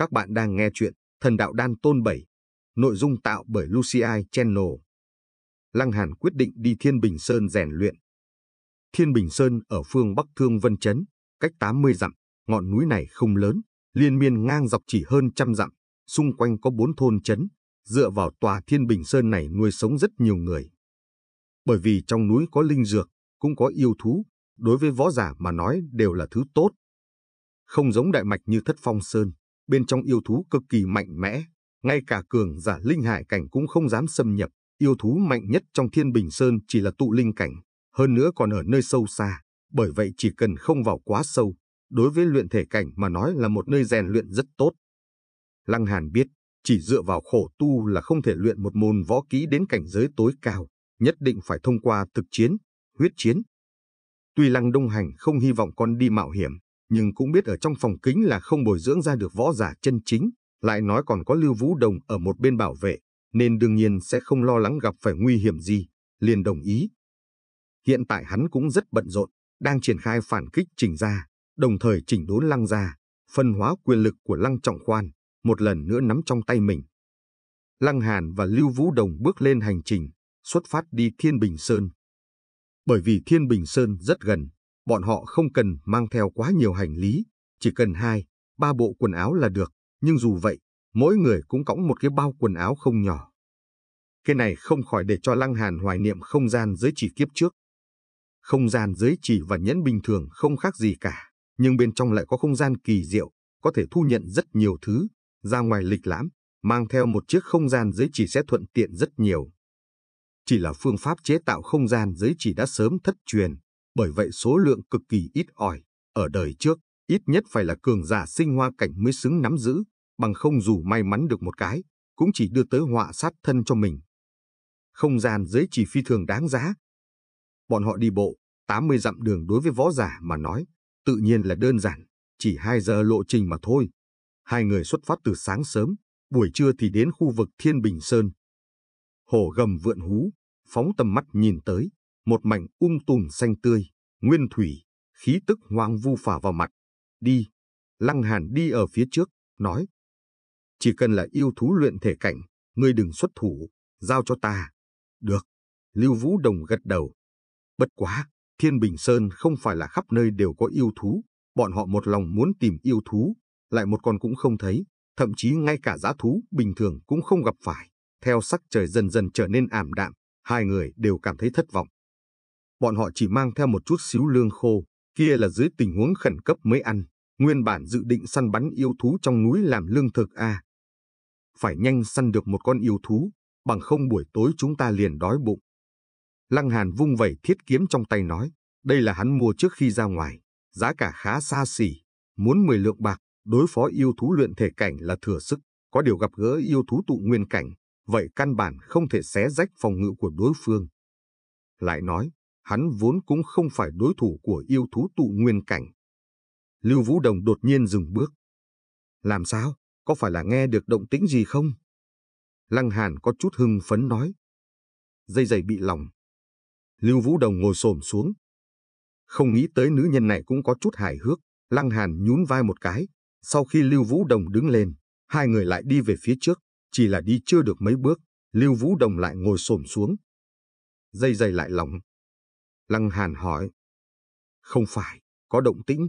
Các bạn đang nghe chuyện Thần Đạo Đan Tôn 7, nội dung tạo bởi Lucy Channel. Lăng Hàn quyết định đi Thiên Bình Sơn rèn luyện. Thiên Bình Sơn ở phương Bắc Thương Vân Chấn, cách 80 dặm, ngọn núi này không lớn, liên miên ngang dọc chỉ hơn trăm dặm, xung quanh có bốn thôn chấn, dựa vào tòa Thiên Bình Sơn này nuôi sống rất nhiều người. Bởi vì trong núi có linh dược, cũng có yêu thú, đối với võ giả mà nói đều là thứ tốt. Không giống Đại Mạch như Thất Phong Sơn, bên trong yêu thú cực kỳ mạnh mẽ, ngay cả cường giả linh hải cảnh cũng không dám xâm nhập. Yêu thú mạnh nhất trong thiên bình sơn chỉ là tụ linh cảnh, hơn nữa còn ở nơi sâu xa, bởi vậy chỉ cần không vào quá sâu, đối với luyện thể cảnh mà nói là một nơi rèn luyện rất tốt. Lăng Hàn biết, chỉ dựa vào khổ tu là không thể luyện một môn võ kỹ đến cảnh giới tối cao, nhất định phải thông qua thực chiến, huyết chiến. Tuy Lăng Đông Hành không hy vọng con đi mạo hiểm, nhưng cũng biết ở trong phòng kính là không bồi dưỡng ra được võ giả chân chính, lại nói còn có Lưu Vũ Đồng ở một bên bảo vệ, nên đương nhiên sẽ không lo lắng gặp phải nguy hiểm gì, liền đồng ý. Hiện tại hắn cũng rất bận rộn, đang triển khai phản kích trình ra, đồng thời chỉnh đốn lăng ra, phân hóa quyền lực của lăng trọng khoan, một lần nữa nắm trong tay mình. Lăng Hàn và Lưu Vũ Đồng bước lên hành trình, xuất phát đi Thiên Bình Sơn. Bởi vì Thiên Bình Sơn rất gần, Bọn họ không cần mang theo quá nhiều hành lý, chỉ cần hai, ba bộ quần áo là được, nhưng dù vậy, mỗi người cũng cõng một cái bao quần áo không nhỏ. Cái này không khỏi để cho Lăng Hàn hoài niệm không gian giới chỉ kiếp trước. Không gian giới chỉ và nhẫn bình thường không khác gì cả, nhưng bên trong lại có không gian kỳ diệu, có thể thu nhận rất nhiều thứ, ra ngoài lịch lãm, mang theo một chiếc không gian giới chỉ sẽ thuận tiện rất nhiều. Chỉ là phương pháp chế tạo không gian giới chỉ đã sớm thất truyền, bởi vậy số lượng cực kỳ ít ỏi. Ở đời trước, ít nhất phải là cường giả sinh hoa cảnh mới xứng nắm giữ, bằng không dù may mắn được một cái, cũng chỉ đưa tới họa sát thân cho mình. Không gian giới chỉ phi thường đáng giá. Bọn họ đi bộ, 80 dặm đường đối với võ giả mà nói, tự nhiên là đơn giản, chỉ 2 giờ lộ trình mà thôi. Hai người xuất phát từ sáng sớm, buổi trưa thì đến khu vực Thiên Bình Sơn. Hổ gầm vượn hú, phóng tầm mắt nhìn tới, một mảnh um tùm xanh tươi, nguyên thủy, khí tức hoang vu phả vào mặt. Đi, Lăng Hàn đi ở phía trước, nói. Chỉ cần là yêu thú luyện thể cảnh, ngươi đừng xuất thủ, giao cho ta. Được, Lưu Vũ Đồng gật đầu. Bất quá, Thiên Bình Sơn không phải là khắp nơi đều có yêu thú, bọn họ một lòng muốn tìm yêu thú, lại một con cũng không thấy, thậm chí ngay cả giá thú bình thường cũng không gặp phải. Theo sắc trời dần dần trở nên ảm đạm, hai người đều cảm thấy thất vọng bọn họ chỉ mang theo một chút xíu lương khô, kia là dưới tình huống khẩn cấp mới ăn, nguyên bản dự định săn bắn yêu thú trong núi làm lương thực a. À. Phải nhanh săn được một con yêu thú, bằng không buổi tối chúng ta liền đói bụng. Lăng Hàn vung vẩy thiết kiếm trong tay nói, đây là hắn mua trước khi ra ngoài, giá cả khá xa xỉ, muốn 10 lượng bạc, đối phó yêu thú luyện thể cảnh là thừa sức, có điều gặp gỡ yêu thú tụ nguyên cảnh, vậy căn bản không thể xé rách phòng ngự của đối phương. Lại nói, hắn vốn cũng không phải đối thủ của yêu thú tụ nguyên cảnh. Lưu Vũ Đồng đột nhiên dừng bước. Làm sao? Có phải là nghe được động tĩnh gì không? Lăng Hàn có chút hưng phấn nói. Dây giày bị lỏng. Lưu Vũ Đồng ngồi xổm xuống. Không nghĩ tới nữ nhân này cũng có chút hài hước. Lăng Hàn nhún vai một cái. Sau khi Lưu Vũ Đồng đứng lên, hai người lại đi về phía trước. Chỉ là đi chưa được mấy bước, Lưu Vũ Đồng lại ngồi xổm xuống. Dây giày lại lỏng. Lăng Hàn hỏi. Không phải, có động tĩnh.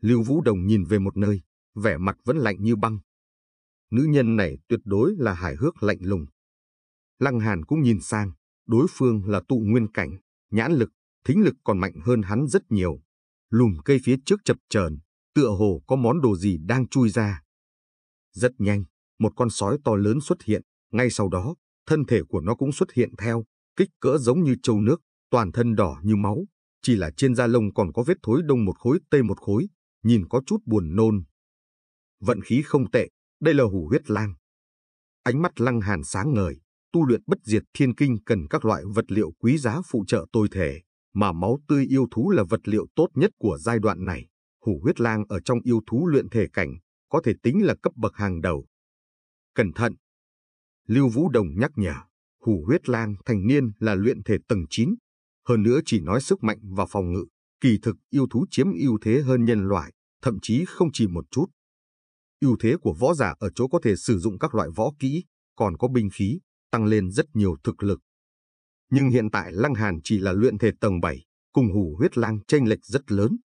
Lưu Vũ Đồng nhìn về một nơi, vẻ mặt vẫn lạnh như băng. Nữ nhân này tuyệt đối là hài hước lạnh lùng. Lăng Hàn cũng nhìn sang, đối phương là tụ nguyên cảnh, nhãn lực, thính lực còn mạnh hơn hắn rất nhiều. Lùm cây phía trước chập chờn, tựa hồ có món đồ gì đang chui ra. Rất nhanh, một con sói to lớn xuất hiện, ngay sau đó, thân thể của nó cũng xuất hiện theo, kích cỡ giống như châu nước, toàn thân đỏ như máu, chỉ là trên da lông còn có vết thối đông một khối tây một khối, nhìn có chút buồn nôn. Vận khí không tệ, đây là hủ huyết lang. Ánh mắt lăng hàn sáng ngời, tu luyện bất diệt thiên kinh cần các loại vật liệu quý giá phụ trợ tôi thể, mà máu tươi yêu thú là vật liệu tốt nhất của giai đoạn này. Hủ huyết lang ở trong yêu thú luyện thể cảnh, có thể tính là cấp bậc hàng đầu. Cẩn thận! Lưu Vũ Đồng nhắc nhở, hủ huyết lang thành niên là luyện thể tầng 9, hơn nữa chỉ nói sức mạnh và phòng ngự, kỳ thực yêu thú chiếm ưu thế hơn nhân loại, thậm chí không chỉ một chút. Ưu thế của võ giả ở chỗ có thể sử dụng các loại võ kỹ, còn có binh khí, tăng lên rất nhiều thực lực. Nhưng hiện tại Lăng Hàn chỉ là luyện thể tầng 7, cùng hủ huyết lang chênh lệch rất lớn,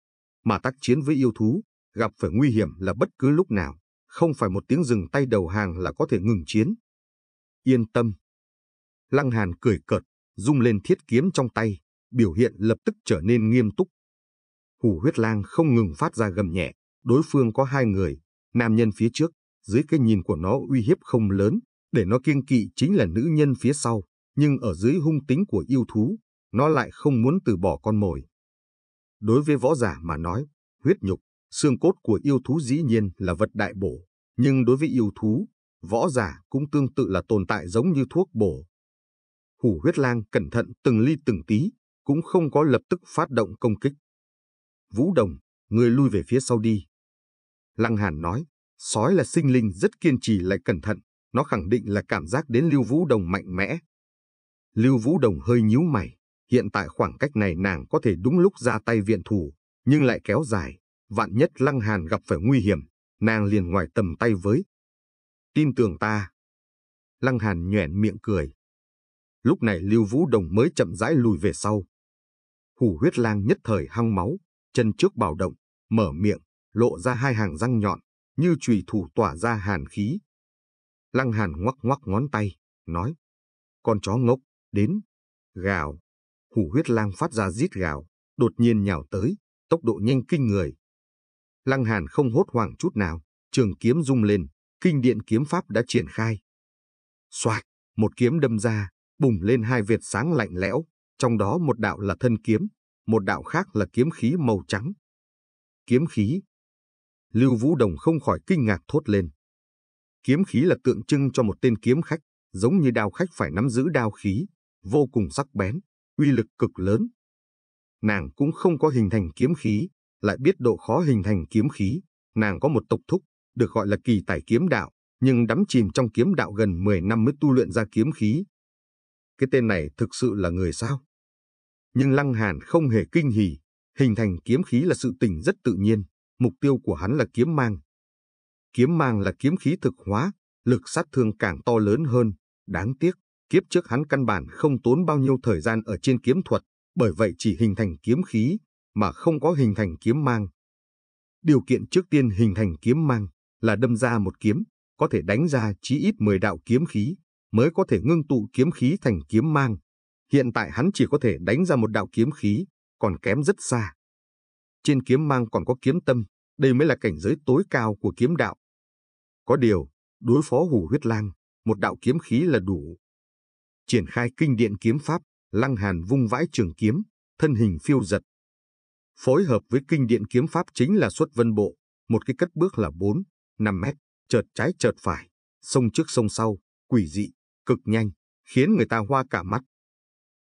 mà tác chiến với yêu thú, gặp phải nguy hiểm là bất cứ lúc nào, không phải một tiếng dừng tay đầu hàng là có thể ngừng chiến. Yên tâm. Lăng Hàn cười cợt, rung lên thiết kiếm trong tay, biểu hiện lập tức trở nên nghiêm túc. Hủ huyết lang không ngừng phát ra gầm nhẹ, đối phương có hai người, nam nhân phía trước, dưới cái nhìn của nó uy hiếp không lớn, để nó kiêng kỵ chính là nữ nhân phía sau, nhưng ở dưới hung tính của yêu thú, nó lại không muốn từ bỏ con mồi. Đối với võ giả mà nói, huyết nhục, xương cốt của yêu thú dĩ nhiên là vật đại bổ, nhưng đối với yêu thú, võ giả cũng tương tự là tồn tại giống như thuốc bổ. Hủ huyết lang cẩn thận từng ly từng tí, cũng không có lập tức phát động công kích. Vũ Đồng, người lui về phía sau đi. Lăng Hàn nói, sói là sinh linh rất kiên trì lại cẩn thận, nó khẳng định là cảm giác đến Lưu Vũ Đồng mạnh mẽ. Lưu Vũ Đồng hơi nhíu mày, hiện tại khoảng cách này nàng có thể đúng lúc ra tay viện thủ, nhưng lại kéo dài, vạn nhất Lăng Hàn gặp phải nguy hiểm, nàng liền ngoài tầm tay với. Tin tưởng ta. Lăng Hàn nhoẻn miệng cười. Lúc này Lưu Vũ Đồng mới chậm rãi lùi về sau, Hủ huyết lang nhất thời hăng máu, chân trước bảo động, mở miệng, lộ ra hai hàng răng nhọn, như chùy thủ tỏa ra hàn khí. Lăng hàn ngoắc ngoắc ngón tay, nói, con chó ngốc, đến, gào. Hủ huyết lang phát ra rít gào, đột nhiên nhào tới, tốc độ nhanh kinh người. Lăng hàn không hốt hoảng chút nào, trường kiếm rung lên, kinh điện kiếm pháp đã triển khai. Xoạt, một kiếm đâm ra, bùng lên hai vệt sáng lạnh lẽo, trong đó một đạo là thân kiếm, một đạo khác là kiếm khí màu trắng. Kiếm khí. Lưu Vũ Đồng không khỏi kinh ngạc thốt lên. Kiếm khí là tượng trưng cho một tên kiếm khách, giống như đao khách phải nắm giữ đao khí, vô cùng sắc bén, uy lực cực lớn. Nàng cũng không có hình thành kiếm khí, lại biết độ khó hình thành kiếm khí, nàng có một tộc thúc, được gọi là kỳ tài kiếm đạo, nhưng đắm chìm trong kiếm đạo gần 10 năm mới tu luyện ra kiếm khí. Cái tên này thực sự là người sao? Nhưng Lăng Hàn không hề kinh hỉ, hình thành kiếm khí là sự tình rất tự nhiên, mục tiêu của hắn là kiếm mang. Kiếm mang là kiếm khí thực hóa, lực sát thương càng to lớn hơn, đáng tiếc, kiếp trước hắn căn bản không tốn bao nhiêu thời gian ở trên kiếm thuật, bởi vậy chỉ hình thành kiếm khí, mà không có hình thành kiếm mang. Điều kiện trước tiên hình thành kiếm mang là đâm ra một kiếm, có thể đánh ra chí ít 10 đạo kiếm khí, mới có thể ngưng tụ kiếm khí thành kiếm mang, Hiện tại hắn chỉ có thể đánh ra một đạo kiếm khí, còn kém rất xa. Trên kiếm mang còn có kiếm tâm, đây mới là cảnh giới tối cao của kiếm đạo. Có điều, đối phó hủ huyết lang, một đạo kiếm khí là đủ. Triển khai kinh điện kiếm pháp, lăng hàn vung vãi trường kiếm, thân hình phiêu giật. Phối hợp với kinh điện kiếm pháp chính là xuất vân bộ, một cái cất bước là 4, 5 mét, chợt trái chợt phải, sông trước sông sau, quỷ dị, cực nhanh, khiến người ta hoa cả mắt.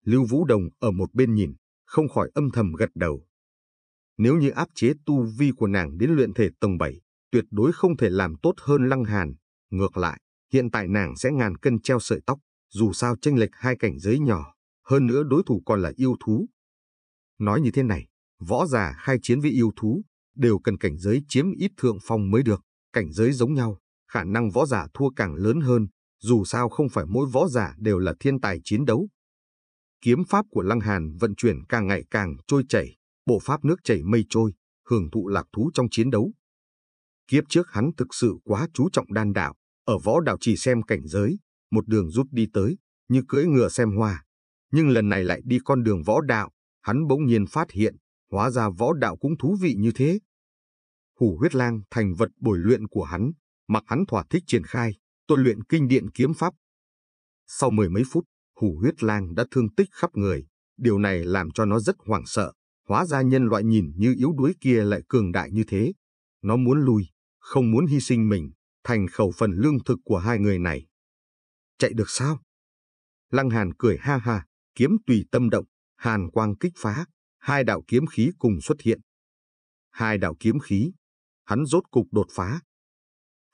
Lưu Vũ Đồng ở một bên nhìn, không khỏi âm thầm gật đầu. Nếu như áp chế tu vi của nàng đến luyện thể tầng 7, tuyệt đối không thể làm tốt hơn Lăng Hàn. Ngược lại, hiện tại nàng sẽ ngàn cân treo sợi tóc, dù sao tranh lệch hai cảnh giới nhỏ, hơn nữa đối thủ còn là yêu thú. Nói như thế này, võ giả khai chiến với yêu thú, đều cần cảnh giới chiếm ít thượng phong mới được, cảnh giới giống nhau, khả năng võ giả thua càng lớn hơn, dù sao không phải mỗi võ giả đều là thiên tài chiến đấu, Kiếm pháp của Lăng Hàn vận chuyển càng ngày càng trôi chảy, bộ pháp nước chảy mây trôi, hưởng thụ lạc thú trong chiến đấu. Kiếp trước hắn thực sự quá chú trọng đan đạo, ở võ đạo chỉ xem cảnh giới, một đường rút đi tới, như cưỡi ngựa xem hoa. Nhưng lần này lại đi con đường võ đạo, hắn bỗng nhiên phát hiện, hóa ra võ đạo cũng thú vị như thế. Hủ huyết lang thành vật bồi luyện của hắn, mặc hắn thỏa thích triển khai, tôi luyện kinh điện kiếm pháp. Sau mười mấy phút, Hủ huyết lang đã thương tích khắp người, điều này làm cho nó rất hoảng sợ. Hóa ra nhân loại nhìn như yếu đuối kia lại cường đại như thế. Nó muốn lui, không muốn hy sinh mình, thành khẩu phần lương thực của hai người này. Chạy được sao? Lăng Hàn cười ha ha, kiếm tùy tâm động, hàn quang kích phá, hai đạo kiếm khí cùng xuất hiện. Hai đạo kiếm khí, hắn rốt cục đột phá.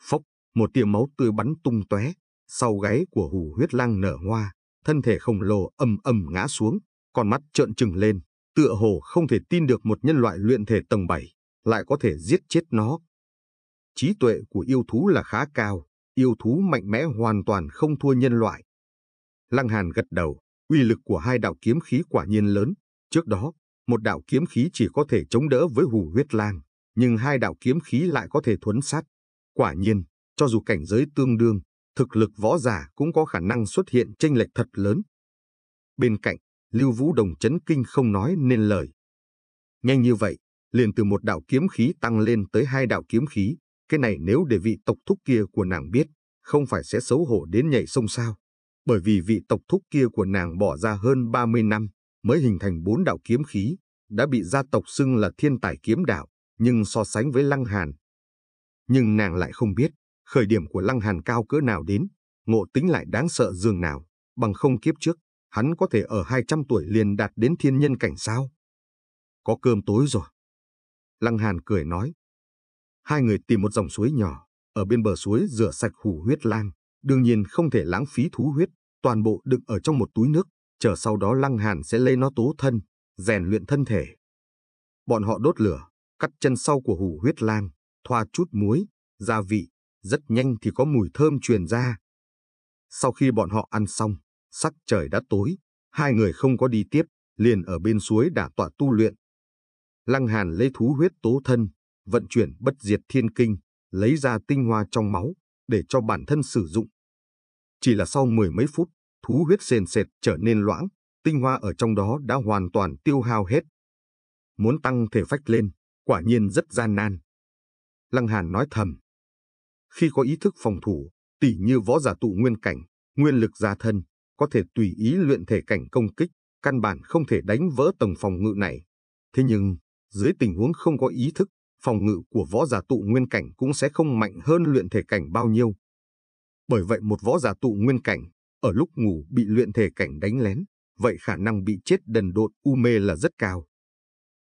Phốc, một tia máu tươi bắn tung tóe, sau gáy của hủ huyết lang nở hoa, thân thể khổng lồ ầm ầm ngã xuống, con mắt trợn trừng lên, tựa hồ không thể tin được một nhân loại luyện thể tầng 7 lại có thể giết chết nó. Trí tuệ của yêu thú là khá cao, yêu thú mạnh mẽ hoàn toàn không thua nhân loại. Lăng Hàn gật đầu, uy lực của hai đạo kiếm khí quả nhiên lớn. Trước đó, một đạo kiếm khí chỉ có thể chống đỡ với hù huyết lang, nhưng hai đạo kiếm khí lại có thể thuấn sát. Quả nhiên, cho dù cảnh giới tương đương, thực lực võ giả cũng có khả năng xuất hiện tranh lệch thật lớn. Bên cạnh, Lưu Vũ Đồng chấn kinh không nói nên lời. Nhanh như vậy, liền từ một đạo kiếm khí tăng lên tới hai đạo kiếm khí, cái này nếu để vị tộc thúc kia của nàng biết, không phải sẽ xấu hổ đến nhảy sông sao. Bởi vì vị tộc thúc kia của nàng bỏ ra hơn 30 năm mới hình thành bốn đạo kiếm khí, đã bị gia tộc xưng là thiên tài kiếm đạo, nhưng so sánh với Lăng Hàn. Nhưng nàng lại không biết, khởi điểm của Lăng Hàn cao cỡ nào đến, ngộ tính lại đáng sợ dường nào, bằng không kiếp trước, hắn có thể ở 200 tuổi liền đạt đến thiên nhân cảnh sao. Có cơm tối rồi. Lăng Hàn cười nói. Hai người tìm một dòng suối nhỏ, ở bên bờ suối rửa sạch hủ huyết lang, đương nhiên không thể lãng phí thú huyết, toàn bộ đựng ở trong một túi nước, chờ sau đó Lăng Hàn sẽ lấy nó tố thân, rèn luyện thân thể. Bọn họ đốt lửa, cắt chân sau của hủ huyết lang, thoa chút muối, gia vị, rất nhanh thì có mùi thơm truyền ra. Sau khi bọn họ ăn xong, sắc trời đã tối, hai người không có đi tiếp, liền ở bên suối đả tọa tu luyện. Lăng Hàn lấy thú huyết tố thân, vận chuyển bất diệt thiên kinh, lấy ra tinh hoa trong máu, để cho bản thân sử dụng. Chỉ là sau mười mấy phút, thú huyết sền sệt trở nên loãng, tinh hoa ở trong đó đã hoàn toàn tiêu hao hết. Muốn tăng thể phách lên, quả nhiên rất gian nan. Lăng Hàn nói thầm, khi có ý thức phòng thủ, tỉ như võ giả tụ nguyên cảnh, nguyên lực gia thân, có thể tùy ý luyện thể cảnh công kích, căn bản không thể đánh vỡ tầng phòng ngự này. Thế nhưng, dưới tình huống không có ý thức, phòng ngự của võ giả tụ nguyên cảnh cũng sẽ không mạnh hơn luyện thể cảnh bao nhiêu. Bởi vậy một võ giả tụ nguyên cảnh, ở lúc ngủ bị luyện thể cảnh đánh lén, vậy khả năng bị chết đần độn u mê là rất cao.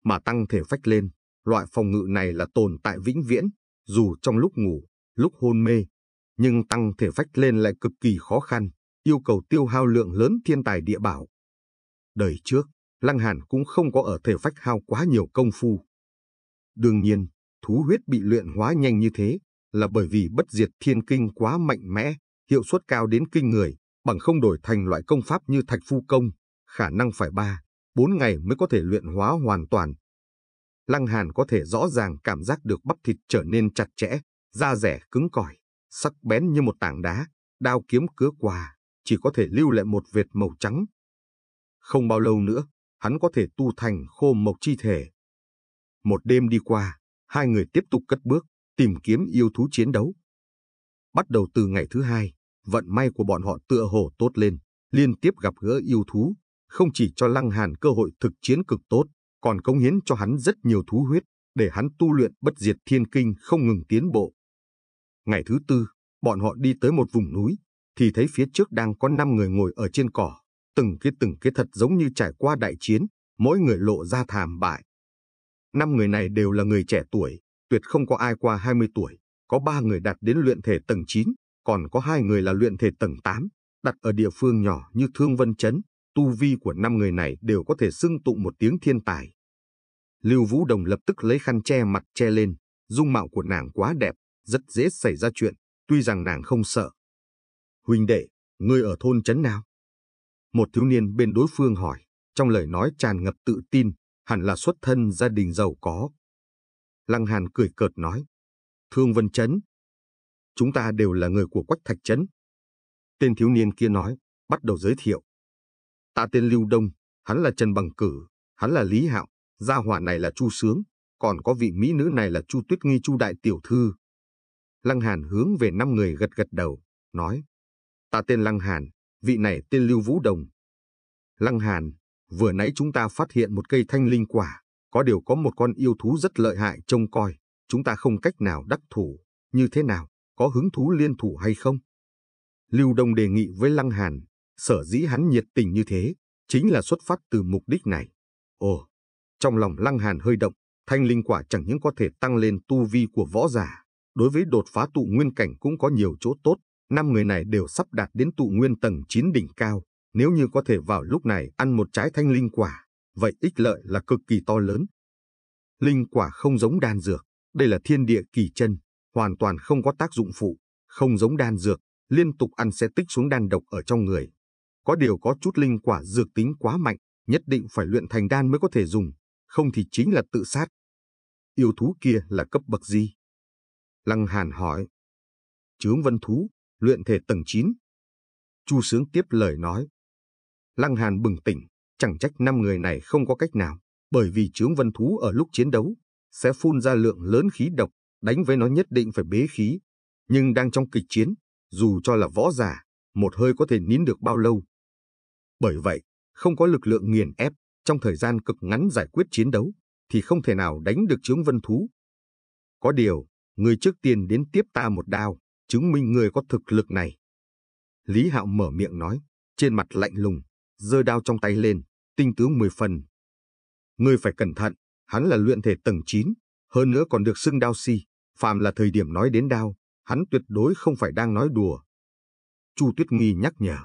Mà tăng thể phách lên, loại phòng ngự này là tồn tại vĩnh viễn, dù trong lúc ngủ lúc hôn mê, nhưng tăng thể phách lên lại cực kỳ khó khăn, yêu cầu tiêu hao lượng lớn thiên tài địa bảo. Đời trước, Lăng Hàn cũng không có ở thể phách hao quá nhiều công phu. Đương nhiên, thú huyết bị luyện hóa nhanh như thế là bởi vì bất diệt thiên kinh quá mạnh mẽ, hiệu suất cao đến kinh người, bằng không đổi thành loại công pháp như thạch phu công, khả năng phải ba, bốn ngày mới có thể luyện hóa hoàn toàn. Lăng Hàn có thể rõ ràng cảm giác được bắp thịt trở nên chặt chẽ, da rẻ cứng cỏi, sắc bén như một tảng đá, đao kiếm cứa qua, chỉ có thể lưu lại một vệt màu trắng. Không bao lâu nữa, hắn có thể tu thành khô mộc chi thể. Một đêm đi qua, hai người tiếp tục cất bước, tìm kiếm yêu thú chiến đấu. Bắt đầu từ ngày thứ hai, vận may của bọn họ tựa hồ tốt lên, liên tiếp gặp gỡ yêu thú, không chỉ cho Lăng Hàn cơ hội thực chiến cực tốt, còn cống hiến cho hắn rất nhiều thú huyết, để hắn tu luyện bất diệt thiên kinh không ngừng tiến bộ. Ngày thứ tư, bọn họ đi tới một vùng núi, thì thấy phía trước đang có 5 người ngồi ở trên cỏ, từng cái từng cái thật giống như trải qua đại chiến, mỗi người lộ ra thảm bại. Năm người này đều là người trẻ tuổi, tuyệt không có ai qua 20 tuổi, có 3 người đạt đến luyện thể tầng 9, còn có hai người là luyện thể tầng 8, đặt ở địa phương nhỏ như Thương Vân Chấn, tu vi của năm người này đều có thể xưng tụng một tiếng thiên tài. Lưu Vũ Đồng lập tức lấy khăn che mặt che lên, dung mạo của nàng quá đẹp, rất dễ xảy ra chuyện, tuy rằng nàng không sợ. Huynh đệ, ngươi ở thôn chấn nào? Một thiếu niên bên đối phương hỏi, trong lời nói tràn ngập tự tin, hẳn là xuất thân gia đình giàu có. Lăng Hàn cười cợt nói, Thương Vân Chấn. chúng ta đều là người của Quách Thạch Chấn. Tên thiếu niên kia nói, bắt đầu giới thiệu. Ta tên Lưu Đông, hắn là Trần Bằng Cử, hắn là Lý Hạo, gia hỏa này là Chu Sướng, còn có vị mỹ nữ này là Chu Tuyết Nghi Chu Đại Tiểu Thư, Lăng Hàn hướng về năm người gật gật đầu, nói. Ta tên Lăng Hàn, vị này tên Lưu Vũ Đồng. Lăng Hàn, vừa nãy chúng ta phát hiện một cây thanh linh quả, có điều có một con yêu thú rất lợi hại trông coi, chúng ta không cách nào đắc thủ, như thế nào, có hứng thú liên thủ hay không? Lưu Đông đề nghị với Lăng Hàn, sở dĩ hắn nhiệt tình như thế, chính là xuất phát từ mục đích này. Ồ, trong lòng Lăng Hàn hơi động, thanh linh quả chẳng những có thể tăng lên tu vi của võ giả, đối với đột phá tụ nguyên cảnh cũng có nhiều chỗ tốt, năm người này đều sắp đạt đến tụ nguyên tầng 9 đỉnh cao, nếu như có thể vào lúc này ăn một trái thanh linh quả, vậy ích lợi là cực kỳ to lớn. Linh quả không giống đan dược, đây là thiên địa kỳ chân, hoàn toàn không có tác dụng phụ, không giống đan dược, liên tục ăn sẽ tích xuống đan độc ở trong người. Có điều có chút linh quả dược tính quá mạnh, nhất định phải luyện thành đan mới có thể dùng, không thì chính là tự sát. Yêu thú kia là cấp bậc gì? Lăng Hàn hỏi. Chướng vân thú, luyện thể tầng 9. Chu Sướng tiếp lời nói. Lăng Hàn bừng tỉnh, chẳng trách năm người này không có cách nào, bởi vì chướng vân thú ở lúc chiến đấu sẽ phun ra lượng lớn khí độc, đánh với nó nhất định phải bế khí. Nhưng đang trong kịch chiến, dù cho là võ giả, một hơi có thể nín được bao lâu. Bởi vậy, không có lực lượng nghiền ép trong thời gian cực ngắn giải quyết chiến đấu, thì không thể nào đánh được chướng vân thú. Có điều, người trước tiên đến tiếp ta một đao, chứng minh người có thực lực này. Lý Hạo mở miệng nói, trên mặt lạnh lùng, giơ đao trong tay lên, tinh tướng mười phần. người phải cẩn thận, hắn là luyện thể tầng 9, hơn nữa còn được xưng đao si, phàm là thời điểm nói đến đao, hắn tuyệt đối không phải đang nói đùa. Chu Tuyết Nghi nhắc nhở.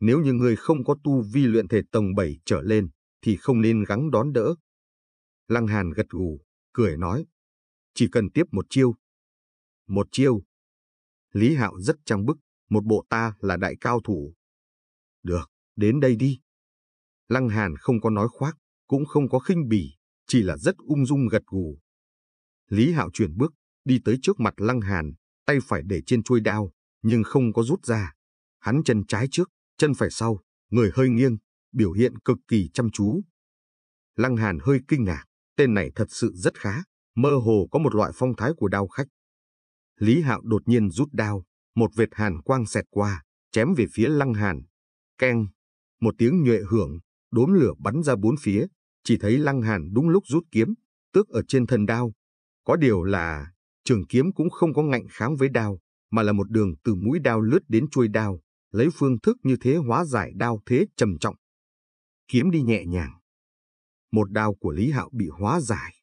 Nếu như người không có tu vi luyện thể tầng 7 trở lên, thì không nên gắng đón đỡ. Lăng Hàn gật gù, cười nói, chỉ cần tiếp một chiêu. Một chiêu. Lý Hạo rất trang bức, một bộ ta là đại cao thủ. Được, đến đây đi. Lăng Hàn không có nói khoác, cũng không có khinh bỉ, chỉ là rất ung dung gật gù. Lý Hạo chuyển bước, đi tới trước mặt Lăng Hàn, tay phải để trên chuôi đao, nhưng không có rút ra. Hắn chân trái trước, chân phải sau, người hơi nghiêng, biểu hiện cực kỳ chăm chú. Lăng Hàn hơi kinh ngạc, tên này thật sự rất khá mơ hồ có một loại phong thái của đao khách. Lý Hạo đột nhiên rút đao, một vệt hàn quang xẹt qua, chém về phía Lăng Hàn. Keng, một tiếng nhuệ hưởng, đốm lửa bắn ra bốn phía, chỉ thấy Lăng Hàn đúng lúc rút kiếm, tước ở trên thân đao. Có điều là, trường kiếm cũng không có ngạnh kháng với đao, mà là một đường từ mũi đao lướt đến chuôi đao, lấy phương thức như thế hóa giải đao thế trầm trọng. Kiếm đi nhẹ nhàng. Một đao của Lý Hạo bị hóa giải.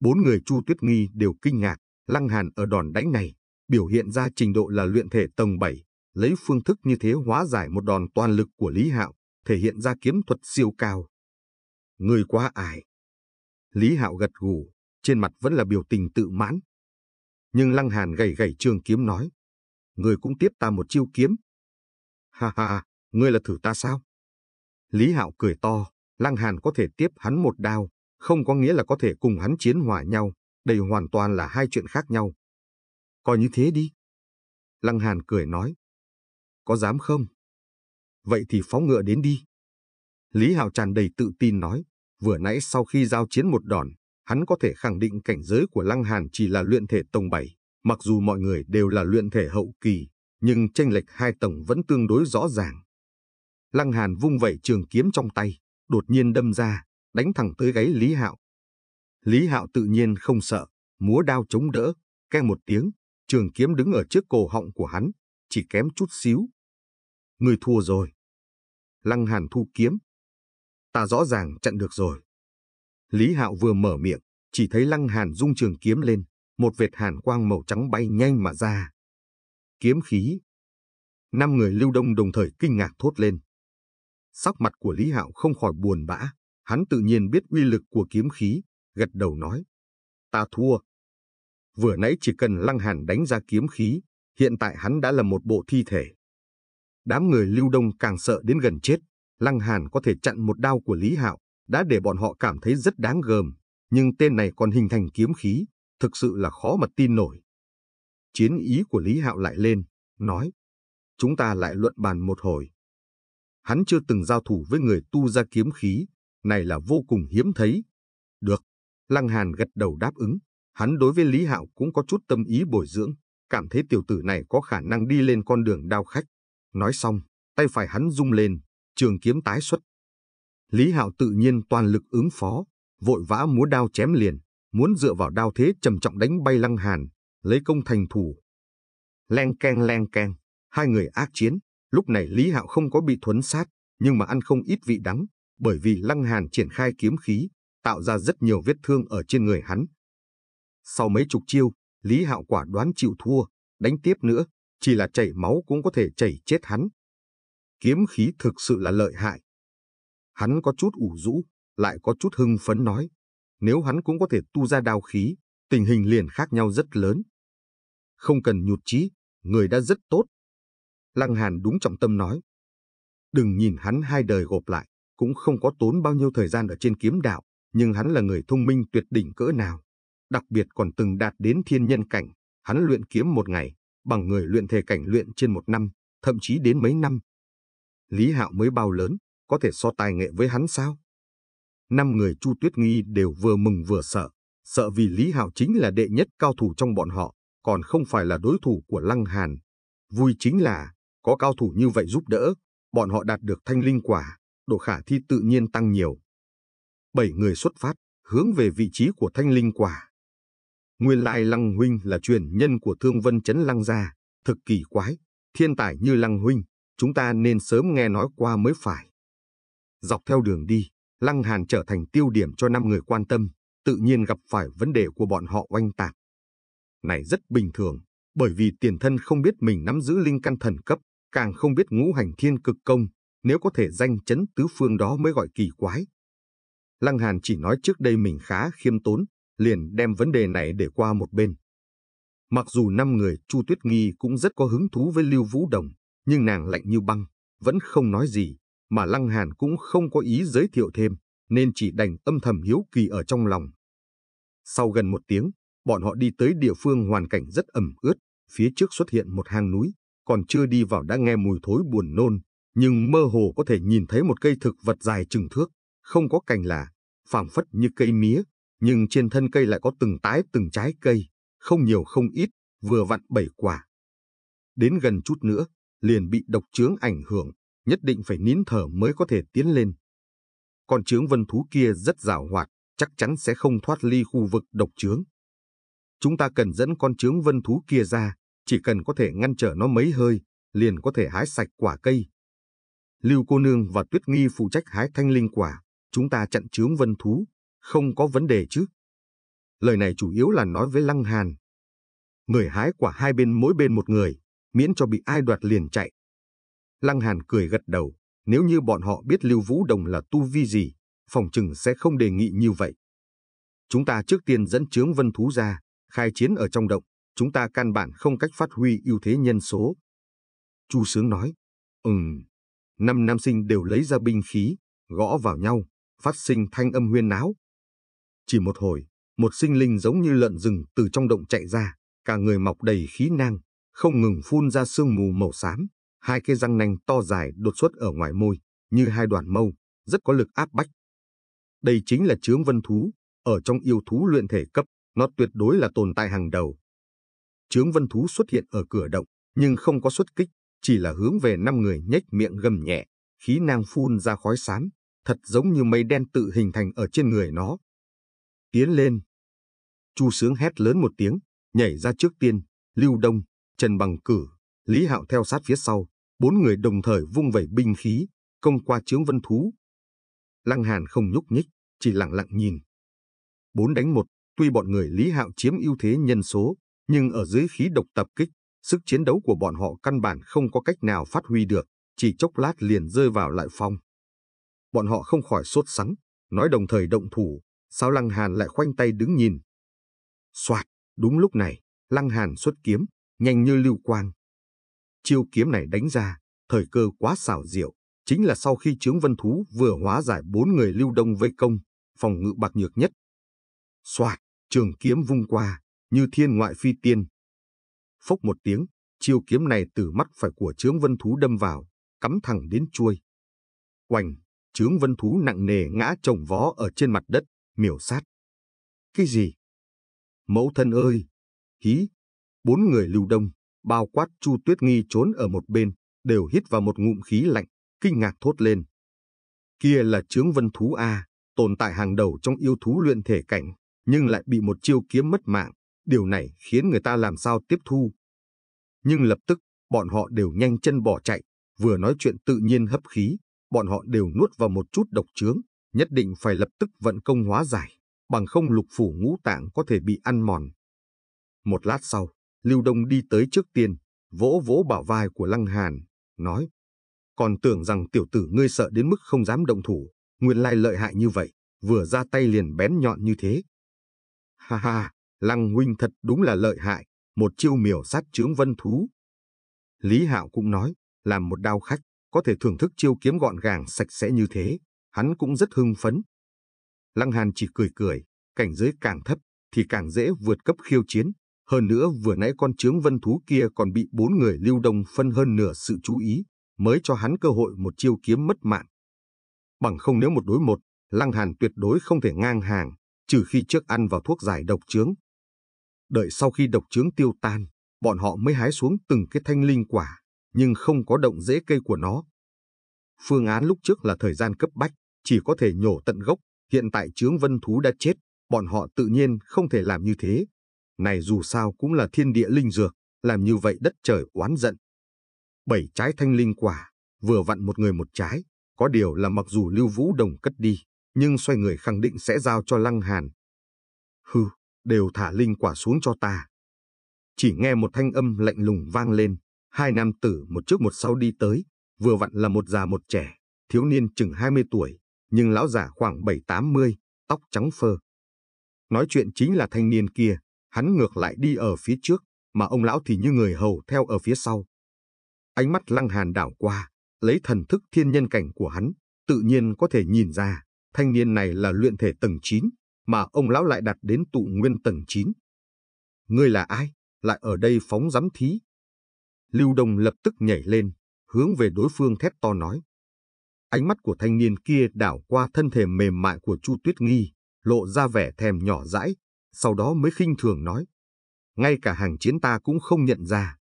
Bốn người Chu Tuyết Nghi đều kinh ngạc, Lăng Hàn ở đòn đánh này, biểu hiện ra trình độ là luyện thể tầng 7, lấy phương thức như thế hóa giải một đòn toàn lực của Lý Hạo, thể hiện ra kiếm thuật siêu cao. Người quá ải. Lý Hạo gật gù, trên mặt vẫn là biểu tình tự mãn. Nhưng Lăng Hàn gầy gầy trường kiếm nói, người cũng tiếp ta một chiêu kiếm. Ha ha, ngươi là thử ta sao? Lý Hạo cười to, Lăng Hàn có thể tiếp hắn một đao, không có nghĩa là có thể cùng hắn chiến hòa nhau, đây hoàn toàn là hai chuyện khác nhau. Coi như thế đi. Lăng Hàn cười nói. Có dám không? Vậy thì phóng ngựa đến đi. Lý Hạo tràn đầy tự tin nói, vừa nãy sau khi giao chiến một đòn, hắn có thể khẳng định cảnh giới của Lăng Hàn chỉ là luyện thể tông bảy, mặc dù mọi người đều là luyện thể hậu kỳ, nhưng tranh lệch hai tầng vẫn tương đối rõ ràng. Lăng Hàn vung vẩy trường kiếm trong tay, đột nhiên đâm ra, đánh thẳng tới gáy Lý Hạo. Lý Hạo tự nhiên không sợ, múa đao chống đỡ, keng một tiếng, trường kiếm đứng ở trước cổ họng của hắn, chỉ kém chút xíu. Người thua rồi. Lăng Hàn thu kiếm. Ta rõ ràng chặn được rồi. Lý Hạo vừa mở miệng, chỉ thấy Lăng Hàn dung trường kiếm lên, một vệt hàn quang màu trắng bay nhanh mà ra. Kiếm khí. Năm người lưu đông đồng thời kinh ngạc thốt lên. Sắc mặt của Lý Hạo không khỏi buồn bã. Hắn tự nhiên biết uy lực của kiếm khí, gật đầu nói. Ta thua. Vừa nãy chỉ cần Lăng Hàn đánh ra kiếm khí, hiện tại hắn đã là một bộ thi thể. Đám người lưu đông càng sợ đến gần chết, Lăng Hàn có thể chặn một đao của Lý Hạo, đã để bọn họ cảm thấy rất đáng gờm, nhưng tên này còn hình thành kiếm khí, thực sự là khó mà tin nổi. Chiến ý của Lý Hạo lại lên, nói, chúng ta lại luận bàn một hồi. Hắn chưa từng giao thủ với người tu ra kiếm khí, này là vô cùng hiếm thấy. Được, Lăng Hàn gật đầu đáp ứng, hắn đối với Lý Hạo cũng có chút tâm ý bồi dưỡng, cảm thấy tiểu tử này có khả năng đi lên con đường đao khách. Nói xong, tay phải hắn rung lên, trường kiếm tái xuất. Lý Hạo tự nhiên toàn lực ứng phó, vội vã múa đao chém liền, muốn dựa vào đao thế trầm trọng đánh bay Lăng Hàn, lấy công thành thủ. Leng keng leng keng, hai người ác chiến, lúc này Lý Hạo không có bị thuấn sát, nhưng mà ăn không ít vị đắng, bởi vì Lăng Hàn triển khai kiếm khí, tạo ra rất nhiều vết thương ở trên người hắn. Sau mấy chục chiêu, Lý Hạo quả đoán chịu thua, đánh tiếp nữa, chỉ là chảy máu cũng có thể chảy chết hắn. Kiếm khí thực sự là lợi hại. Hắn có chút ủ rũ, lại có chút hưng phấn nói, nếu hắn cũng có thể tu ra đao khí, tình hình liền khác nhau rất lớn. Không cần nhụt chí, người đã rất tốt. Lăng Hàn đúng trọng tâm nói. Đừng nhìn hắn hai đời gộp lại, cũng không có tốn bao nhiêu thời gian ở trên kiếm đạo, nhưng hắn là người thông minh tuyệt đỉnh cỡ nào. Đặc biệt còn từng đạt đến thiên nhân cảnh, hắn luyện kiếm một ngày, bằng người luyện thể cảnh luyện trên một năm, thậm chí đến mấy năm. Lý Hạo mới bao lớn, có thể so tài nghệ với hắn sao? Năm người Chu Tuyết Nghi đều vừa mừng vừa sợ, sợ vì Lý Hạo chính là đệ nhất cao thủ trong bọn họ, còn không phải là đối thủ của Lăng Hàn. Vui chính là, có cao thủ như vậy giúp đỡ, bọn họ đạt được thanh linh quả, độ khả thi tự nhiên tăng nhiều. Bảy người xuất phát, hướng về vị trí của thanh linh quả. Nguyên lai Lăng Huynh là truyền nhân của Thương Vân Chấn Lăng Gia, thực kỳ quái, thiên tài như Lăng Huynh, chúng ta nên sớm nghe nói qua mới phải. Dọc theo đường đi, Lăng Hàn trở thành tiêu điểm cho năm người quan tâm, tự nhiên gặp phải vấn đề của bọn họ oanh tạc. Này rất bình thường, bởi vì tiền thân không biết mình nắm giữ linh căn thần cấp, càng không biết ngũ hành thiên cực công, nếu có thể danh chấn tứ phương đó mới gọi kỳ quái. Lăng Hàn chỉ nói trước đây mình khá khiêm tốn, liền đem vấn đề này để qua một bên. Mặc dù năm người Chu Tuyết Nghi cũng rất có hứng thú với Lưu Vũ Đồng, nhưng nàng lạnh như băng, vẫn không nói gì, mà Lăng Hàn cũng không có ý giới thiệu thêm, nên chỉ đành âm thầm hiếu kỳ ở trong lòng. Sau gần một tiếng, bọn họ đi tới địa phương hoàn cảnh rất ẩm ướt, phía trước xuất hiện một hang núi, còn chưa đi vào đã nghe mùi thối buồn nôn, nhưng mơ hồ có thể nhìn thấy một cây thực vật dài chừng thước, không có cành lá, phảng phất như cây mía, nhưng trên thân cây lại có từng tái từng trái cây, không nhiều không ít, vừa vặn bảy quả. Đến gần chút nữa, liền bị độc chướng ảnh hưởng, nhất định phải nín thở mới có thể tiến lên. Con chướng vân thú kia rất rào hoạt, chắc chắn sẽ không thoát ly khu vực độc chướng. Chúng ta cần dẫn con chướng vân thú kia ra, chỉ cần có thể ngăn trở nó mấy hơi, liền có thể hái sạch quả cây, Lưu Cô Nương và Tuyết Nghi phụ trách hái thanh linh quả, chúng ta chặn chướng vân thú, không có vấn đề chứ. Lời này chủ yếu là nói với Lăng Hàn. Người hái quả hai bên mỗi bên một người, miễn cho bị ai đoạt liền chạy. Lăng Hàn cười gật đầu, nếu như bọn họ biết Lưu Vũ Đồng là tu vi gì, phòng trừng sẽ không đề nghị như vậy. Chúng ta trước tiên dẫn chướng vân thú ra, khai chiến ở trong động, chúng ta căn bản không cách phát huy ưu thế nhân số. Chu Sướng nói, ừm năm nam sinh đều lấy ra binh khí, gõ vào nhau, phát sinh thanh âm huyên náo. Chỉ một hồi, một sinh linh giống như lợn rừng từ trong động chạy ra, cả người mọc đầy khí năng không ngừng phun ra sương mù màu xám, hai cái răng nanh to dài đột xuất ở ngoài môi, như hai đoàn mâu, rất có lực áp bách. Đây chính là chướng vân thú, ở trong yêu thú luyện thể cấp, nó tuyệt đối là tồn tại hàng đầu. Chướng vân thú xuất hiện ở cửa động, nhưng không có xuất kích, chỉ là hướng về năm người nhếch miệng gầm nhẹ, khí nang phun ra khói xám, thật giống như mây đen tự hình thành ở trên người nó. Tiến lên. Chu Sướng hét lớn một tiếng, nhảy ra trước tiên, Lưu Đông, Trần Bằng Cử, Lý Hạo theo sát phía sau, bốn người đồng thời vung vẩy binh khí, công qua chướng vân thú. Lăng Hàn không nhúc nhích, chỉ lặng lặng nhìn. Bốn đánh một, tuy bọn người Lý Hạo chiếm ưu thế nhân số, nhưng ở dưới khí độc tập kích, Sức chiến đấu của bọn họ căn bản không có cách nào phát huy được, chỉ chốc lát liền rơi vào lại phong. Bọn họ không khỏi sốt sắng, nói đồng thời động thủ, sao Lăng Hàn lại khoanh tay đứng nhìn. xoạt đúng lúc này, Lăng Hàn xuất kiếm, nhanh như lưu quang. Chiêu kiếm này đánh ra, thời cơ quá xảo diệu, chính là sau khi Trướng Vân Thú vừa hóa giải bốn người lưu đông vây công, phòng ngự bạc nhược nhất. xoạt trường kiếm vung qua, như thiên ngoại phi tiên, Phốc một tiếng, chiêu kiếm này từ mắt phải của trướng vân thú đâm vào, cắm thẳng đến chuôi. Oành, trướng vân thú nặng nề ngã trồng vó ở trên mặt đất, miểu sát. Cái gì? Mẫu thân ơi! Hí! Bốn người lưu đông, bao quát Chu Tuyết Nghi trốn ở một bên, đều hít vào một ngụm khí lạnh, kinh ngạc thốt lên. Kia là trướng vân thú A, tồn tại hàng đầu trong yêu thú luyện thể cảnh, nhưng lại bị một chiêu kiếm mất mạng, Điều này khiến người ta làm sao tiếp thu. Nhưng lập tức, bọn họ đều nhanh chân bỏ chạy, vừa nói chuyện tự nhiên hấp khí, bọn họ đều nuốt vào một chút độc trướng, nhất định phải lập tức vận công hóa giải, bằng không lục phủ ngũ tạng có thể bị ăn mòn. Một lát sau, Lưu Đông đi tới trước tiên, vỗ vỗ bảo vai của Lăng Hàn, nói, còn tưởng rằng tiểu tử ngươi sợ đến mức không dám động thủ, nguyên lai lợi hại như vậy, vừa ra tay liền bén nhọn như thế. Ha ha, Lăng huynh thật đúng là lợi hại, một chiêu miểu sát chướng vân thú. Lý Hạo cũng nói, làm một đao khách, có thể thưởng thức chiêu kiếm gọn gàng sạch sẽ như thế, hắn cũng rất hưng phấn. Lăng Hàn chỉ cười cười, cảnh giới càng thấp thì càng dễ vượt cấp khiêu chiến. Hơn nữa vừa nãy con chướng vân thú kia còn bị bốn người lưu đồng phân hơn nửa sự chú ý, mới cho hắn cơ hội một chiêu kiếm mất mạng. Bằng không nếu một đối một, Lăng Hàn tuyệt đối không thể ngang hàng, trừ khi trước ăn vào thuốc giải độc chướng. Đợi sau khi độc chướng tiêu tan, bọn họ mới hái xuống từng cái thanh linh quả, nhưng không có động rễ cây của nó. Phương án lúc trước là thời gian cấp bách, chỉ có thể nhổ tận gốc, hiện tại chướng vân thú đã chết, bọn họ tự nhiên không thể làm như thế. Này dù sao cũng là thiên địa linh dược, làm như vậy đất trời oán giận. Bảy trái thanh linh quả, vừa vặn một người một trái, có điều là mặc dù Lưu Vũ Đồng cất đi, nhưng xoay người khẳng định sẽ giao cho Lăng Hàn. Hừ, đều thả linh quả xuống cho ta. Chỉ nghe một thanh âm lạnh lùng vang lên, hai nam tử một trước một sau đi tới, vừa vặn là một già một trẻ, thiếu niên chừng 20 tuổi, nhưng lão già khoảng 7-80, tóc trắng phơ. Nói chuyện chính là thanh niên kia, hắn ngược lại đi ở phía trước, mà ông lão thì như người hầu theo ở phía sau. Ánh mắt lăng hàn đảo qua, lấy thần thức thiên nhân cảnh của hắn, tự nhiên có thể nhìn ra, thanh niên này là luyện thể tầng 9, mà ông lão lại đặt đến tụ nguyên tầng 9. Ngươi là ai, lại ở đây phóng giám thí? Lưu Đông lập tức nhảy lên, hướng về đối phương thét to nói. Ánh mắt của thanh niên kia đảo qua thân thể mềm mại của Chu Tuyết Nghi, lộ ra vẻ thèm nhỏ dãi, sau đó mới khinh thường nói. Ngay cả hàng chiến ta cũng không nhận ra.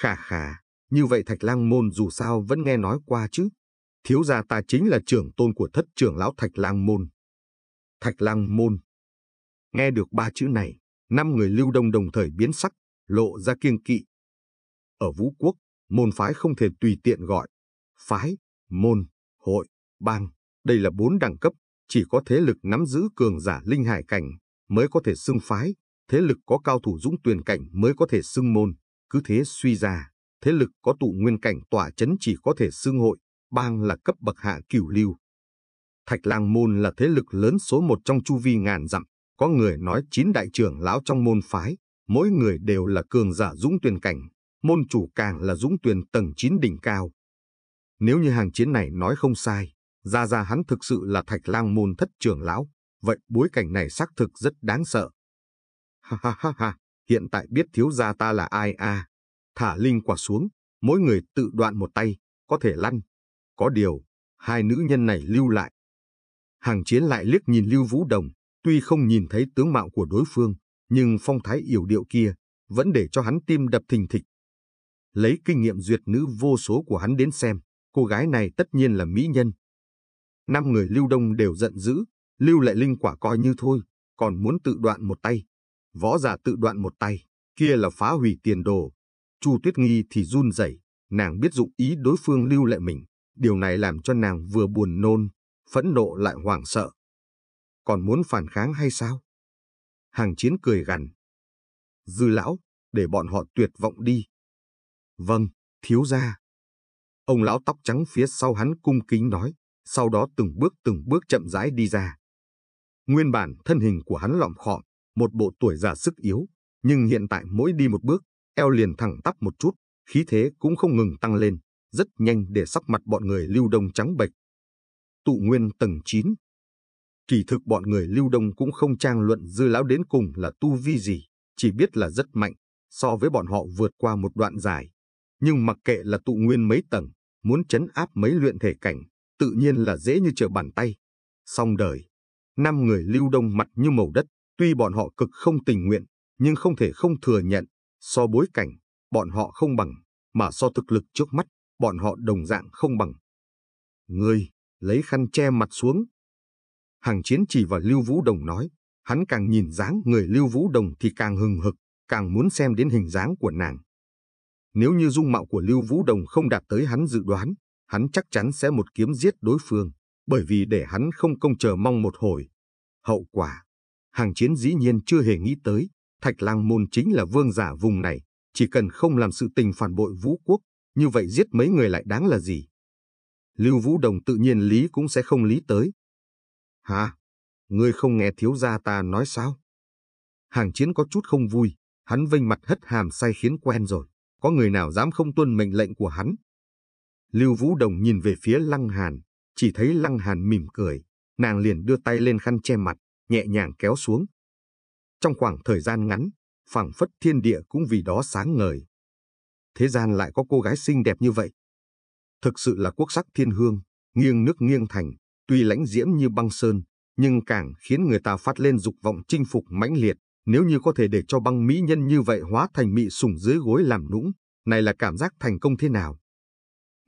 Khà khà, như vậy Thạch Lang Môn dù sao vẫn nghe nói qua chứ. Thiếu gia ta chính là trưởng tôn của thất trưởng lão Thạch Lang Môn. Thạch Lang Môn. Nghe được ba chữ này, năm người lưu đông đồng thời biến sắc, lộ ra kiêng kỵ. Ở Vũ Quốc, môn phái không thể tùy tiện gọi. Phái, môn, hội, bang, đây là bốn đẳng cấp, chỉ có thế lực nắm giữ cường giả linh hải cảnh mới có thể xưng phái, thế lực có cao thủ dũng tuyển cảnh mới có thể xưng môn, cứ thế suy ra, thế lực có tụ nguyên cảnh tỏa chấn chỉ có thể xưng hội, bang là cấp bậc hạ cửu lưu, Thạch Lang Môn là thế lực lớn số một trong chu vi ngàn dặm, có người nói chín đại trưởng lão trong môn phái, mỗi người đều là cường giả dũng tuyển cảnh, môn chủ càng là dũng tuyển tầng chín đỉnh cao. Nếu như hàng chiến này nói không sai, ra ra hắn thực sự là Thạch Lang Môn thất trưởng lão, vậy bối cảnh này xác thực rất đáng sợ. Ha ha ha ha, hiện tại biết thiếu gia ta là ai a à? Thả linh quả xuống, mỗi người tự đoạn một tay, có thể lăn. Có điều, hai nữ nhân này lưu lại, Hàng chiến lại liếc nhìn Lưu Vũ Đồng, tuy không nhìn thấy tướng mạo của đối phương, nhưng phong thái yểu điệu kia vẫn để cho hắn tim đập thình thịch. Lấy kinh nghiệm duyệt nữ vô số của hắn đến xem, cô gái này tất nhiên là mỹ nhân. Năm người Lưu Đông đều giận dữ, Lưu Lệ Linh quả coi như thôi, còn muốn tự đoạn một tay. Võ giả tự đoạn một tay, kia là phá hủy tiền đồ. Chu Tuyết Nghi thì run rẩy, nàng biết dụng ý đối phương Lưu Lệ mình, điều này làm cho nàng vừa buồn nôn, phẫn nộ lại hoảng sợ. Còn muốn phản kháng hay sao? Hàng chiến cười gằn. Dư lão, để bọn họ tuyệt vọng đi. Vâng, thiếu gia. Ông lão tóc trắng phía sau hắn cung kính nói, sau đó từng bước từng bước chậm rãi đi ra. Nguyên bản thân hình của hắn lọm khọm, một bộ tuổi già sức yếu, nhưng hiện tại mỗi đi một bước, eo liền thẳng tắp một chút, khí thế cũng không ngừng tăng lên, rất nhanh để sắc mặt bọn người lưu đông trắng bệch, tụ nguyên tầng 9. Kỳ thực bọn người lưu đông cũng không trang luận dư lão đến cùng là tu vi gì, chỉ biết là rất mạnh, so với bọn họ vượt qua một đoạn dài. Nhưng mặc kệ là tụ nguyên mấy tầng, muốn chấn áp mấy luyện thể cảnh, tự nhiên là dễ như trở bàn tay. Xong đời, năm người lưu đông mặt như màu đất, tuy bọn họ cực không tình nguyện, nhưng không thể không thừa nhận, so bối cảnh, bọn họ không bằng, mà so thực lực trước mắt, bọn họ đồng dạng không bằng. Ngươi, lấy khăn che mặt xuống. Hằng chiến chỉ vào Lưu Vũ Đồng nói, hắn càng nhìn dáng người Lưu Vũ Đồng thì càng hừng hực, càng muốn xem đến hình dáng của nàng. Nếu như dung mạo của Lưu Vũ Đồng không đạt tới hắn dự đoán, hắn chắc chắn sẽ một kiếm giết đối phương, bởi vì để hắn không công chờ mong một hồi. Hậu quả, hàng chiến dĩ nhiên chưa hề nghĩ tới, Thạch Lang Môn chính là vương giả vùng này, chỉ cần không làm sự tình phản bội vũ quốc, như vậy giết mấy người lại đáng là gì. Lưu Vũ Đồng tự nhiên lý cũng sẽ không lý tới. Hả? Ngươi không nghe thiếu gia ta nói sao? Hàng chiến có chút không vui, hắn vênh mặt hất hàm say khiến quen rồi, có người nào dám không tuân mệnh lệnh của hắn. Lưu Vũ Đồng nhìn về phía Lăng Hàn, chỉ thấy Lăng Hàn mỉm cười, nàng liền đưa tay lên khăn che mặt, nhẹ nhàng kéo xuống. Trong khoảng thời gian ngắn, phảng phất thiên địa cũng vì đó sáng ngời. Thế gian lại có cô gái xinh đẹp như vậy, thực sự là quốc sắc thiên hương, nghiêng nước nghiêng thành, tuy lãnh diễm như băng sơn, nhưng càng khiến người ta phát lên dục vọng chinh phục mãnh liệt. Nếu như có thể để cho băng mỹ nhân như vậy hóa thành mị sủng dưới gối làm nũng, này là cảm giác thành công thế nào?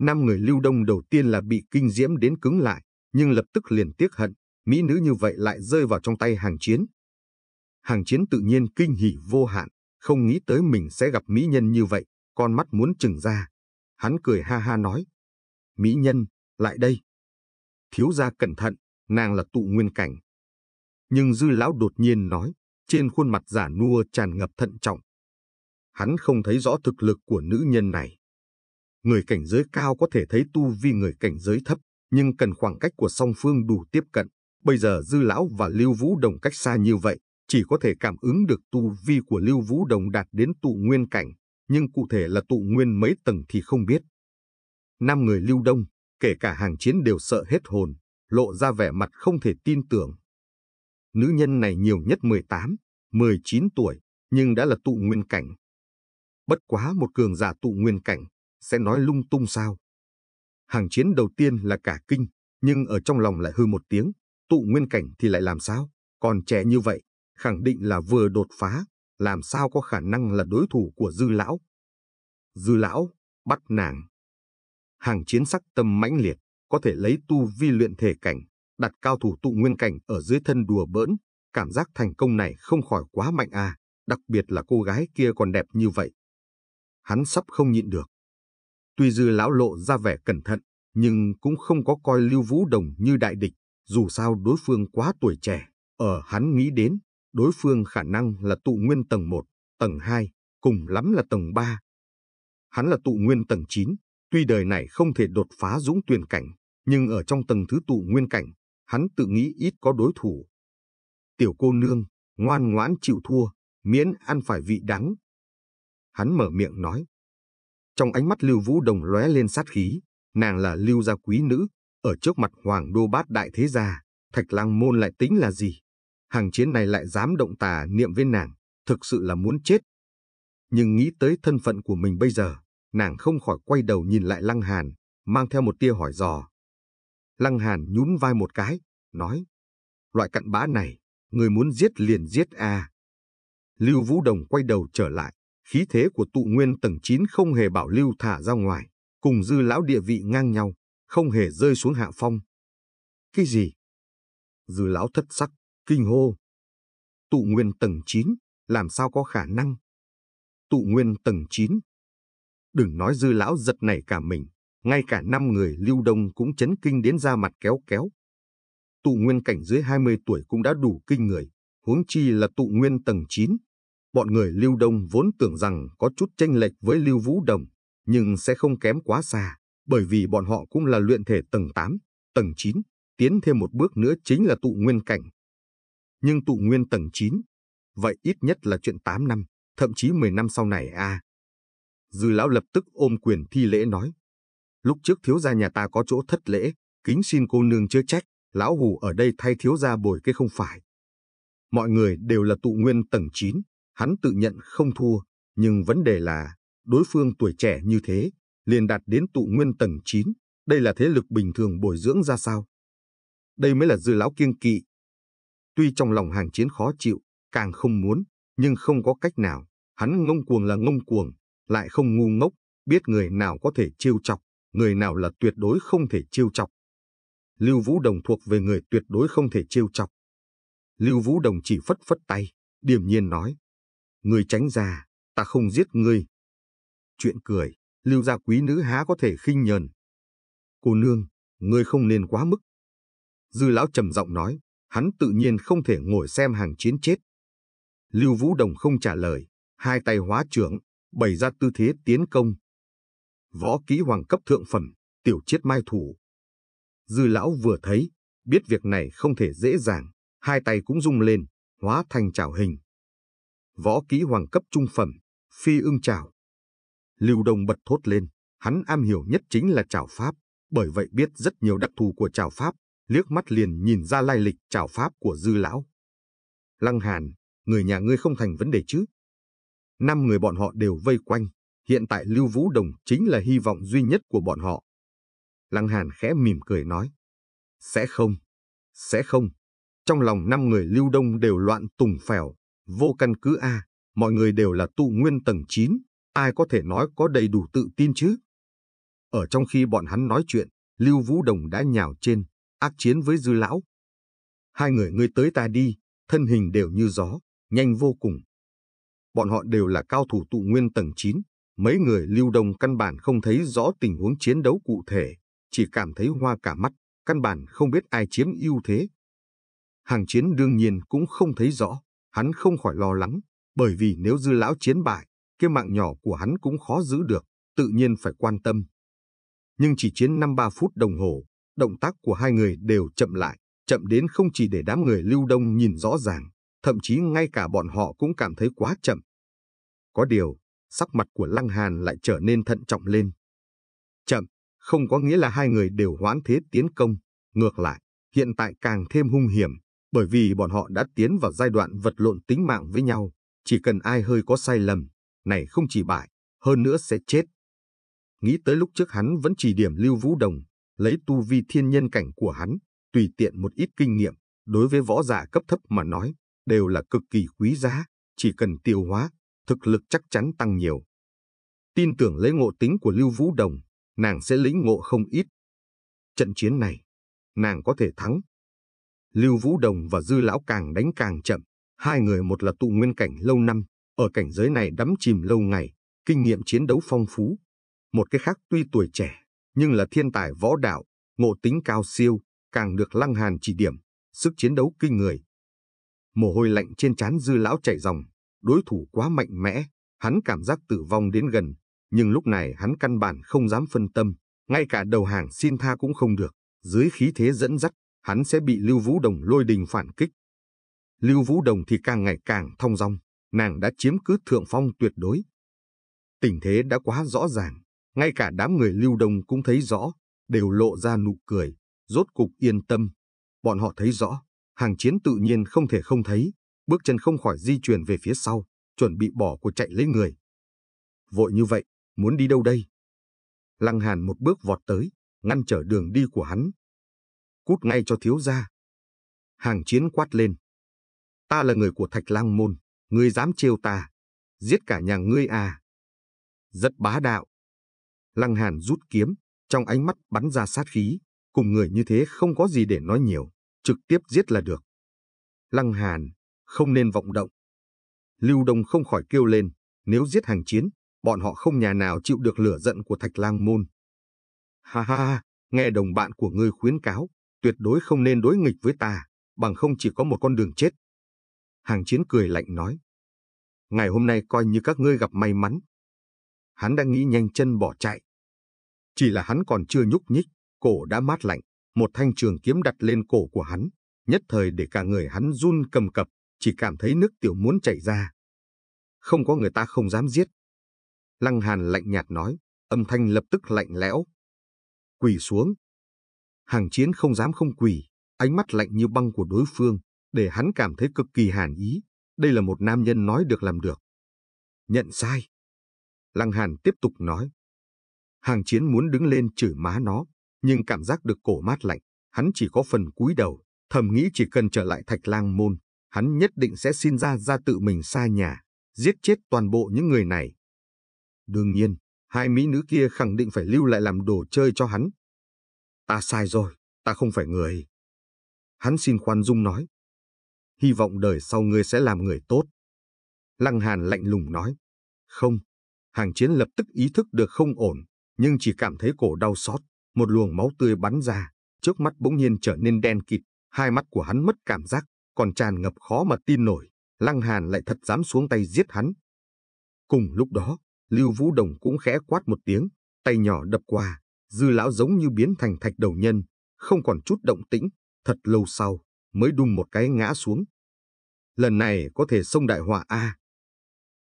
Năm người lưu đông đầu tiên là bị kinh diễm đến cứng lại, nhưng lập tức liền tiếc hận, mỹ nữ như vậy lại rơi vào trong tay hàng chiến. Hàng chiến tự nhiên kinh hỉ vô hạn, không nghĩ tới mình sẽ gặp mỹ nhân như vậy, con mắt muốn trừng ra. Hắn cười ha ha nói, Mỹ nhân, lại đây. Thiếu gia cẩn thận, nàng là tụ nguyên cảnh. Nhưng dư lão đột nhiên nói, trên khuôn mặt giả nua tràn ngập thận trọng. Hắn không thấy rõ thực lực của nữ nhân này. Người cảnh giới cao có thể thấy tu vi người cảnh giới thấp, nhưng cần khoảng cách của song phương đủ tiếp cận. Bây giờ Dư Lão và Lưu Vũ Đồng cách xa như vậy, chỉ có thể cảm ứng được tu vi của Lưu Vũ Đồng đạt đến tụ nguyên cảnh, nhưng cụ thể là tụ nguyên mấy tầng thì không biết. Năm người lưu đông, kể cả hàng chiến đều sợ hết hồn, lộ ra vẻ mặt không thể tin tưởng. Nữ nhân này nhiều nhất 18, 19 tuổi, nhưng đã là tụ nguyên cảnh. Bất quá một cường giả tụ nguyên cảnh, sẽ nói lung tung sao. Hàng chiến đầu tiên là cả kinh, nhưng ở trong lòng lại hư một tiếng, tụ nguyên cảnh thì lại làm sao, còn trẻ như vậy, khẳng định là vừa đột phá, làm sao có khả năng là đối thủ của dư lão. Dư lão, bắt nàng hàng chiến sắc tâm mãnh liệt, có thể lấy tu vi luyện thể cảnh, đặt cao thủ tụ nguyên cảnh ở dưới thân đùa bỡn, cảm giác thành công này không khỏi quá mạnh à, đặc biệt là cô gái kia còn đẹp như vậy. Hắn sắp không nhịn được. Tuy dư lão lộ ra vẻ cẩn thận, nhưng cũng không có coi Lưu Vũ Đồng như đại địch, dù sao đối phương quá tuổi trẻ, ở hắn nghĩ đến, đối phương khả năng là tụ nguyên tầng 1, tầng 2, cùng lắm là tầng 3. Hắn là tụ nguyên tầng 9, Tuy đời này không thể đột phá dũng tuyển cảnh, nhưng ở trong tầng thứ tụ nguyên cảnh, hắn tự nghĩ ít có đối thủ. Tiểu cô nương, ngoan ngoãn chịu thua, miễn ăn phải vị đắng. Hắn mở miệng nói. Trong ánh mắt Lưu Vũ Đồng lóe lên sát khí, nàng là Lưu gia quý nữ, ở trước mặt Hoàng Đô Bát Đại Thế Gia, Thạch Lang Môn lại tính là gì? Hàng chiến này lại dám động tà niệm với nàng, thực sự là muốn chết. Nhưng nghĩ tới thân phận của mình bây giờ, nàng không khỏi quay đầu nhìn lại Lăng Hàn, mang theo một tia hỏi dò. Lăng Hàn nhún vai một cái, nói, loại cặn bã này, người muốn giết liền giết a. Lưu Vũ Đồng quay đầu trở lại, khí thế của tụ nguyên tầng 9 không hề bảo Lưu thả ra ngoài, cùng dư lão địa vị ngang nhau, không hề rơi xuống hạ phong. Cái gì? Dư lão thất sắc, kinh hô. Tụ nguyên tầng 9, làm sao có khả năng? Tụ nguyên tầng 9 Đừng nói dư lão giật nảy cả mình, ngay cả năm người lưu đông cũng chấn kinh đến da mặt kéo kéo. Tụ nguyên cảnh dưới 20 tuổi cũng đã đủ kinh người, huống chi là tụ nguyên tầng 9. Bọn người lưu đông vốn tưởng rằng có chút tranh lệch với lưu vũ đồng, nhưng sẽ không kém quá xa, bởi vì bọn họ cũng là luyện thể tầng 8, tầng 9, tiến thêm một bước nữa chính là tụ nguyên cảnh. Nhưng tụ nguyên tầng 9, vậy ít nhất là chuyện 8 năm, thậm chí 10 năm sau này a à. Dư lão lập tức ôm quyền thi lễ nói. Lúc trước thiếu gia nhà ta có chỗ thất lễ, kính xin cô nương chưa trách, lão hù ở đây thay thiếu gia bồi cái không phải. Mọi người đều là tụ nguyên tầng 9, hắn tự nhận không thua, nhưng vấn đề là đối phương tuổi trẻ như thế, liền đạt đến tụ nguyên tầng 9, đây là thế lực bình thường bồi dưỡng ra sao? Đây mới là dư lão kiêng kỵ. Tuy trong lòng hàng chiến khó chịu, càng không muốn, nhưng không có cách nào, hắn ngông cuồng là ngông cuồng, lại không ngu ngốc, biết người nào có thể chiêu chọc, người nào là tuyệt đối không thể chiêu chọc. Lưu Vũ Đồng thuộc về người tuyệt đối không thể chiêu chọc. Lưu Vũ Đồng chỉ phất phất tay, điềm nhiên nói. Người tránh ra, ta không giết người. Chuyện cười, Lưu gia quý nữ há có thể khinh nhờn. Cô nương, ngươi không nên quá mức. Dư lão trầm giọng nói, hắn tự nhiên không thể ngồi xem hàng chiến chết. Lưu Vũ Đồng không trả lời, hai tay hóa trưởng, bày ra tư thế tiến công. Võ kỹ hoàng cấp thượng phẩm, tiểu chiết mai thủ. Dư lão vừa thấy, biết việc này không thể dễ dàng, hai tay cũng rung lên, hóa thành chảo hình. Võ kỹ hoàng cấp trung phẩm, phi ưng chảo. Lưu Đông bật thốt lên, hắn am hiểu nhất chính là chảo pháp, bởi vậy biết rất nhiều đặc thù của chảo pháp, liếc mắt liền nhìn ra lai lịch chảo pháp của dư lão. Lăng Hàn, người nhà ngươi không thành vấn đề chứ? năm người bọn họ đều vây quanh, hiện tại Lưu Vũ Đồng chính là hy vọng duy nhất của bọn họ. Lăng Hàn khẽ mỉm cười nói, sẽ không, sẽ không. Trong lòng năm người Lưu Đông đều loạn tùng phèo, vô căn cứ A, mọi người đều là tụ nguyên tầng 9, ai có thể nói có đầy đủ tự tin chứ? Ở trong khi bọn hắn nói chuyện, Lưu Vũ Đồng đã nhào trên, ác chiến với Dư Lão. Hai người ngươi tới ta đi, thân hình đều như gió, nhanh vô cùng bọn họ đều là cao thủ tụ nguyên tầng 9, mấy người lưu đồng căn bản không thấy rõ tình huống chiến đấu cụ thể, chỉ cảm thấy hoa cả mắt, căn bản không biết ai chiếm ưu thế. Hàng chiến đương nhiên cũng không thấy rõ, hắn không khỏi lo lắng, bởi vì nếu dư lão chiến bại, cái mạng nhỏ của hắn cũng khó giữ được, tự nhiên phải quan tâm. Nhưng chỉ chiến 5-3 phút đồng hồ, động tác của hai người đều chậm lại, chậm đến không chỉ để đám người lưu đông nhìn rõ ràng, thậm chí ngay cả bọn họ cũng cảm thấy quá chậm. Có điều, sắc mặt của Lăng Hàn lại trở nên thận trọng lên. Chậm, không có nghĩa là hai người đều hoán thế tiến công, ngược lại, hiện tại càng thêm hung hiểm, bởi vì bọn họ đã tiến vào giai đoạn vật lộn tính mạng với nhau, chỉ cần ai hơi có sai lầm, này không chỉ bại, hơn nữa sẽ chết. Nghĩ tới lúc trước hắn vẫn chỉ điểm Lưu Vũ Đồng, lấy tu vi thiên nhân cảnh của hắn, tùy tiện một ít kinh nghiệm, đối với võ giả cấp thấp mà nói, đều là cực kỳ quý giá, chỉ cần tiêu hóa, thực lực chắc chắn tăng nhiều. Tin tưởng lấy ngộ tính của Lưu Vũ Đồng, nàng sẽ lĩnh ngộ không ít. Trận chiến này, nàng có thể thắng. Lưu Vũ Đồng và Dư Lão càng đánh càng chậm, hai người một là tụ nguyên cảnh lâu năm, ở cảnh giới này đắm chìm lâu ngày, kinh nghiệm chiến đấu phong phú. Một cái khác tuy tuổi trẻ, nhưng là thiên tài võ đạo, ngộ tính cao siêu, càng được Lăng Hàn chỉ điểm, sức chiến đấu kinh người, mồ hôi lạnh trên trán dư lão chảy ròng, đối thủ quá mạnh mẽ, hắn cảm giác tử vong đến gần, nhưng lúc này hắn căn bản không dám phân tâm, ngay cả đầu hàng xin tha cũng không được, dưới khí thế dẫn dắt, hắn sẽ bị Lưu Vũ Đồng lôi đình phản kích. Lưu Vũ Đồng thì càng ngày càng thong dong, nàng đã chiếm cứ thượng phong tuyệt đối. Tình thế đã quá rõ ràng, ngay cả đám người Lưu Đồng cũng thấy rõ, đều lộ ra nụ cười, rốt cục yên tâm. Bọn họ thấy rõ, hàng chiến tự nhiên không thể không thấy, bước chân không khỏi di chuyển về phía sau, chuẩn bị bỏ cuộc chạy lấy người. Vội như vậy, muốn đi đâu đây? Lăng Hàn một bước vọt tới, ngăn trở đường đi của hắn. Cút ngay cho thiếu gia. Hàng chiến quát lên. Ta là người của Thạch Lang Môn, ngươi dám trêu ta, giết cả nhà ngươi à. Rất bá đạo. Lăng Hàn rút kiếm, trong ánh mắt bắn ra sát khí, cùng người như thế không có gì để nói nhiều trực tiếp giết là được. Lăng Hàn, không nên vọng động. Lưu Đông không khỏi kêu lên, nếu giết hàng chiến, bọn họ không nhà nào chịu được lửa giận của Thạch Lang Môn. Ha ha ha, nghe đồng bạn của ngươi khuyến cáo, tuyệt đối không nên đối nghịch với ta, bằng không chỉ có một con đường chết. Hàng chiến cười lạnh nói. Ngày hôm nay coi như các ngươi gặp may mắn. Hắn đang nghĩ nhanh chân bỏ chạy. Chỉ là hắn còn chưa nhúc nhích, cổ đã mát lạnh, một thanh trường kiếm đặt lên cổ của hắn, nhất thời để cả người hắn run cầm cập, chỉ cảm thấy nước tiểu muốn chảy ra. Không có người ta không dám giết. Lăng Hàn lạnh nhạt nói, âm thanh lập tức lạnh lẽo. Quỳ xuống. Hàng chiến không dám không quỳ, ánh mắt lạnh như băng của đối phương, để hắn cảm thấy cực kỳ hàn ý. Đây là một nam nhân nói được làm được. Nhận sai. Lăng Hàn tiếp tục nói. Hàng chiến muốn đứng lên chửi má nó, nhưng cảm giác được cổ mát lạnh, hắn chỉ có phần cúi đầu, thầm nghĩ chỉ cần trở lại thạch lang môn, hắn nhất định sẽ xin ra ra tự mình xa nhà, giết chết toàn bộ những người này. Đương nhiên, hai mỹ nữ kia khẳng định phải lưu lại làm đồ chơi cho hắn. Ta sai rồi, ta không phải người. Hắn xin khoan dung nói. Hy vọng đời sau ngươi sẽ làm người tốt. Lăng Hàn lạnh lùng nói. Không. Hàng chiến lập tức ý thức được không ổn, nhưng chỉ cảm thấy cổ đau xót, một luồng máu tươi bắn ra, trước mắt bỗng nhiên trở nên đen kịt, hai mắt của hắn mất cảm giác, còn tràn ngập khó mà tin nổi, Lăng Hàn lại thật dám xuống tay giết hắn. Cùng lúc đó, Lưu Vũ Đồng cũng khẽ quát một tiếng, tay nhỏ đập qua, dư lão giống như biến thành thạch đầu nhân, không còn chút động tĩnh, thật lâu sau, mới đùng một cái ngã xuống. Lần này có thể xông đại họa A.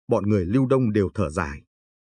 Bọn người Lưu Đông đều thở dài,